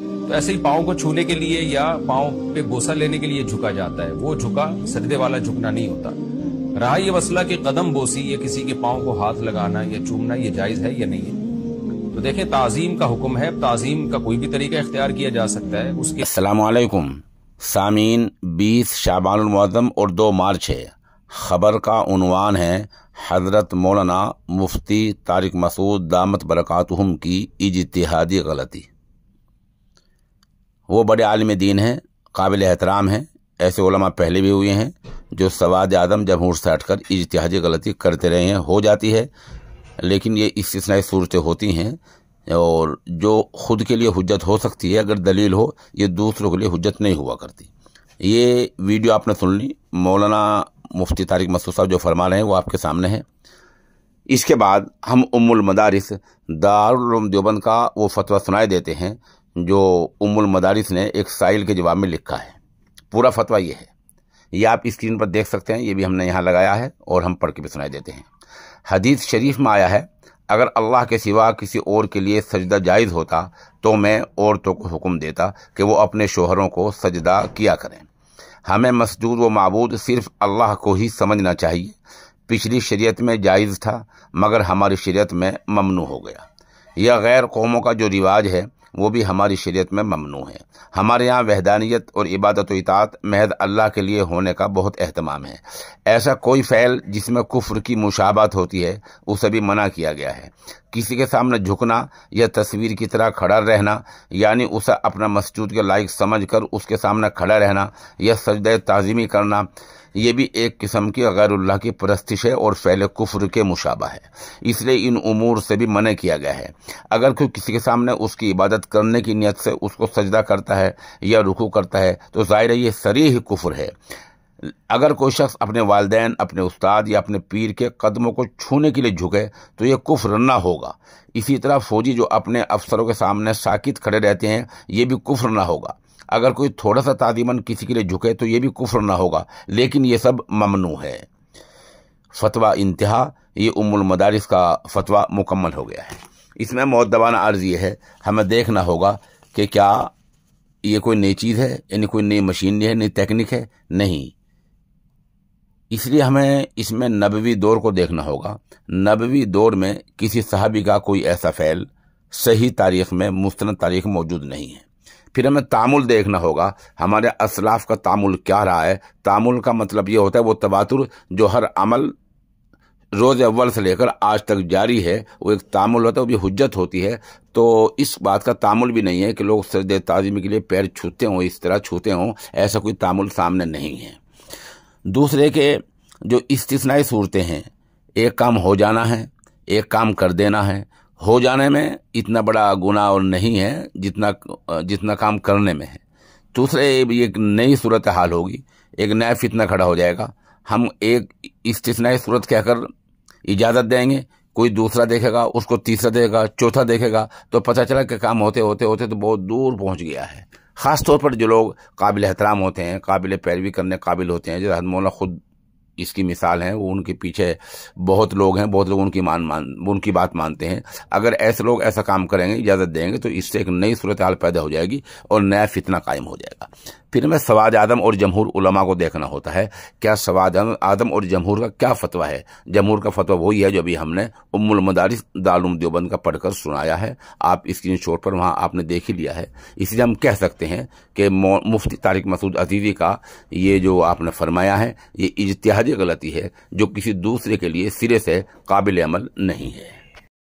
तो ऐसे ही पाओ को छूने के लिए या पाओ पे गोसा लेने के लिए झुका जाता है वो झुका सदे वाला झुकना नहीं होता रहा यह मसला कि कदम बोसी या किसी के पाओ को हाथ लगाना या चूमना ये जायज है या नहीं है तो देखें ताजीम का हुक्म है ताजीम का कोई भी तरीका इख्तियार किया जा सकता है उसके असलकुम सामीन बीस शाबानमदम और दो मार्च है खबर का उनवान है हजरत मौलाना मुफ्ती तारिक मसूद दामत बरक़ातहम की इजतहादी गलती वो बड़े आलम दीन हैं काबिल एहतराम हैं ऐसे ओलमा पहले भी हुए हैं जो सवाद आदम जमहूर से हटकर इजतहाजी गलती करते रहे हैं हो जाती है लेकिन ये इस इसनाई सूरतें होती हैं और जो खुद के लिए हजत हो सकती है अगर दलील हो ये दूसरों के लिए हजत नहीं हुआ करती ये वीडियो आपने सुन ली मौलाना मुफ्ती तारिक मसूद साहब जो फरमा रहे हैं वो आपके सामने हैं इसके बाद हम उमुल मदारिस दारुल देवबंद का वो फतवा सुनाए देते हैं जो उमुल मदारिस ने एक साइल के जवाब में लिखा है पूरा फतवा ये है ये आप स्क्रीन पर देख सकते हैं ये भी हमने यहाँ लगाया है और हम पढ़ के भी सुनाई देते हैं हदीस शरीफ में आया है अगर अल्लाह के सिवा किसी और के लिए सजदा जायज़ होता तो मैं औरतों को हुक्म देता कि वो अपने शोहरों को सजदा किया करें हमें मसदूर व मबूद सिर्फ अल्लाह को ही समझना चाहिए पिछली शरीयत में जायज़ था मगर हमारी शरीयत में ममनू हो गया यह गैर कौमों का जो रिवाज है वो भी हमारी शरीयत में ममनू है हमारे यहाँ वहदानियत और इबादत इतात महद अल्लाह के लिए होने का बहुत अहतमाम है ऐसा कोई फ़ैल जिसमें कुफ्र की मुशाबत होती है उसे भी मना किया गया है किसी के सामने झुकना या तस्वीर की तरह खड़ा रहना यानी उसे अपना मस्जिद के लायक समझकर उसके सामने खड़ा रहना या सजद ताजिमी करना ये भी एक किस्म की गैरुल्ला की परस्तिश है और फैले कुफ्र के मुशाबा है इसलिए इन उमूर से भी मना किया गया है अगर कोई किसी के सामने उसकी इबादत करने की नीयत से उसको सजदा करता है या रुकू करता है तो ज़ाहिर ये सरीह कुफ्र है अगर कोई शख्स अपने वालदेन अपने उस्ताद या अपने पीर के कदमों को छूने के लिए झुके तो ये कुफ्र ना होगा इसी तरह फौजी जो अपने अफसरों के सामने साकित खड़े रहते हैं ये भी कुफ्र ना होगा अगर कोई थोड़ा सा तादीमन किसी के लिए झुके तो ये भी कुफ्र ना होगा लेकिन ये सब ममनू है फतवा इंतहा ये उमुल मदारिस का फतवा मुकम्मल हो गया है इसमें मुद्दबाना अर्ज़ ये है हमें देखना होगा कि क्या ये कोई नई चीज़ है यानी कोई नई मशीन है नई टेक्निक है नहीं इसलिए हमें इसमें नबवी दौर को देखना होगा नबवी दौर में किसी सहाबी का कोई ऐसा फ़ैल सही तारीख में मुस्तंद तारीख मौजूद नहीं है फिर हमें तामुल देखना होगा हमारे असलाफ का तामुल क्या रहा है तामुल का मतलब ये होता है वो तबातुर जो हर अमल रोज़ अव्वल से लेकर आज तक जारी है वो एक तामुल होता है वो भी हजत होती है तो इस बात का तामुल भी नहीं है कि लोग सरद ताज़िम के लिए पैर छूते हों इस तरह छूते हों ऐसा कोई तामुल सामने नहीं है दूसरे के जो इस्तनाई सूरतें हैं एक काम हो जाना है एक काम कर देना है हो जाने में इतना बड़ा गुना और नहीं है जितना जितना काम करने में है दूसरे एक नई सूरत हाल होगी एक नया फितना खड़ा हो जाएगा हम एक इस्तनाई सूरत कहकर इजाज़त देंगे कोई दूसरा देखेगा उसको तीसरा देखेगा चौथा देखेगा तो पता चला कि काम होते होते होते तो बहुत दूर पहुंच गया है ख़ास तौर पर जो लोग काबिल एहतराम होते हैं काबिल पैरवी करने काबिल होते हैं जो रहनमौला ख़ुद इसकी मिसाल है वो उनके पीछे बहुत लोग हैं बहुत लोग उनकी मान मान उनकी बात मानते हैं अगर ऐसे लोग ऐसा काम करेंगे इजाज़त देंगे तो इससे एक नई सूरत हाल पैदा हो जाएगी और नया फितना कायम हो जाएगा फिर हमें सवाद आदम और जमहूर उलमा को देखना होता है क्या सवाद आदम और जमहूर का क्या फतवा है जमहूर का फतवा वही है जो अभी हमने उम्मुल मदारिस दारुम देवबंद का पढ़कर सुनाया है आप स्क्रीन शॉट पर वहाँ आपने देख ही लिया है इसलिए हम कह सकते हैं कि मुफ्ती तारिक मसूद अजीजी का ये जो आपने फरमाया है ये इजतहादी गलती है जो किसी दूसरे के लिए सिरे से काबिल अमल नहीं है